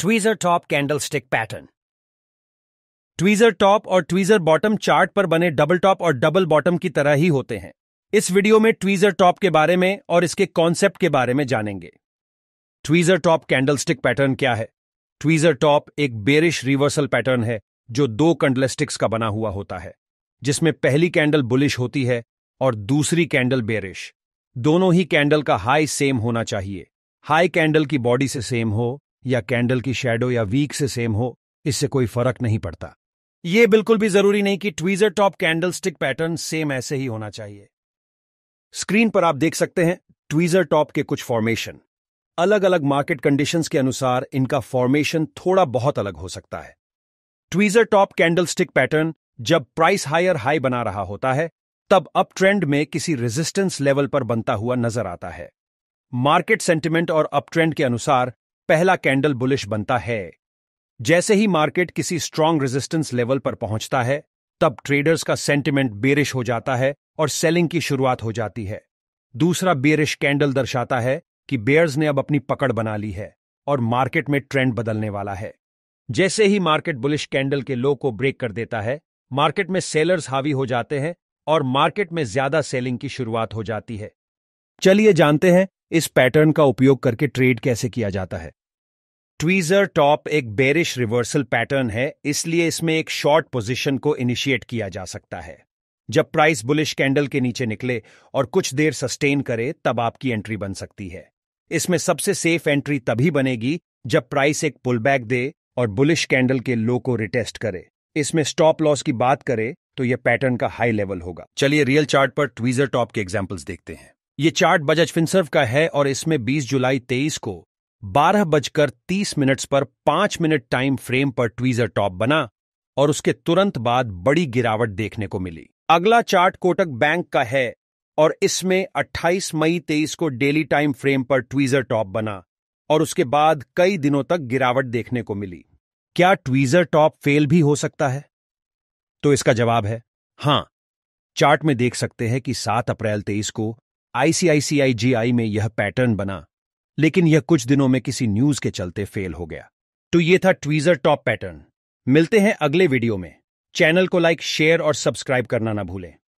tweezer top candlestick pattern tweezer top और tweezer bottom chart पर बने डबल टॉप और डबल बॉटम की तरह ही होते हैं इस वीडियो में ट्वीजर टॉप के बारे में और इसके कॉन्सेप्ट के बारे में जानेंगे ट्वीजर टॉप कैंडलस्टिक पैटर्न क्या है ट्वीजर टॉप एक बेरिश रिवर्सल पैटर्न है जो दो कैंडलस्टिक्स का बना हुआ होता है जिसमें पहली कैंडल बुलिश होती है और दूसरी कैंडल बेरिश दोनों ही कैंडल का हाई सेम होना चाहिए हाई कैंडल की बॉडी से सेम हो या कैंडल की शेडो या वीक से सेम हो इससे कोई फर्क नहीं पड़ता ये बिल्कुल भी जरूरी नहीं कि tweezer top candlestick pattern same ऐसे ही होना चाहिए स्क्रीन पर आप देख सकते हैं ट्वीजर टॉप के कुछ फॉर्मेशन अलग अलग मार्केट कंडीशंस के अनुसार इनका फॉर्मेशन थोड़ा बहुत अलग हो सकता है tweezer top candlestick pattern जब प्राइस हायर हाई बना रहा होता है तब अप ट्रेंड में किसी रेजिस्टेंस लेवल पर बनता हुआ नजर आता है मार्केट सेंटिमेंट और अप ट्रेंड के अनुसार पहला कैंडल बुलिश बनता है जैसे ही मार्केट किसी स्ट्रांग रेजिस्टेंस लेवल पर पहुंचता है तब ट्रेडर्स का सेंटिमेंट बेरिश हो जाता है और सेलिंग की शुरुआत हो जाती है दूसरा बेरिश कैंडल दर्शाता है कि बेयर्स ने अब अपनी पकड़ बना ली है और मार्केट में ट्रेंड बदलने वाला है जैसे ही मार्केट बुलिश कैंडल के लो को ब्रेक कर देता है मार्केट में सेलर्स हावी हो जाते हैं और मार्केट में ज्यादा सेलिंग की शुरुआत हो जाती है चलिए जानते हैं इस पैटर्न का उपयोग करके ट्रेड कैसे किया जाता है ट्वीजर टॉप एक बेरिश रिवर्सल पैटर्न है इसलिए इसमें एक शॉर्ट पोजीशन को इनिशिएट किया जा सकता है जब प्राइस बुलिश कैंडल के नीचे निकले और कुछ देर सस्टेन करे तब आपकी एंट्री बन सकती है इसमें सबसे सेफ एंट्री तभी बनेगी जब प्राइस एक पुलबैक दे और बुलिश कैंडल के लो को रिटेस्ट करे इसमें स्टॉप लॉस की बात करे तो यह पैटर्न का हाई लेवल होगा चलिए रियल चार्ट पर ट्वीजर टॉप के एग्जाम्पल्स देखते हैं ये चार्ट बजट फिनसर्व का है और इसमें 20 जुलाई 23 को बारह बजकर तीस मिनट्स पर पांच मिनट टाइम फ्रेम पर ट्वीजर टॉप बना और उसके तुरंत बाद बड़ी गिरावट देखने को मिली अगला चार्ट कोटक बैंक का है और इसमें 28 मई 23 को डेली टाइम फ्रेम पर ट्वीजर टॉप बना और उसके बाद कई दिनों तक गिरावट देखने को मिली क्या ट्वीजर टॉप फेल भी हो सकता है तो इसका जवाब है हां चार्ट में देख सकते हैं कि 7 अप्रैल 23 को आईसीआईसीआई जीआई में यह पैटर्न बना लेकिन यह कुछ दिनों में किसी न्यूज के चलते फेल हो गया तो यह था ट्वीजर टॉप पैटर्न मिलते हैं अगले वीडियो में चैनल को लाइक शेयर और सब्सक्राइब करना ना भूलें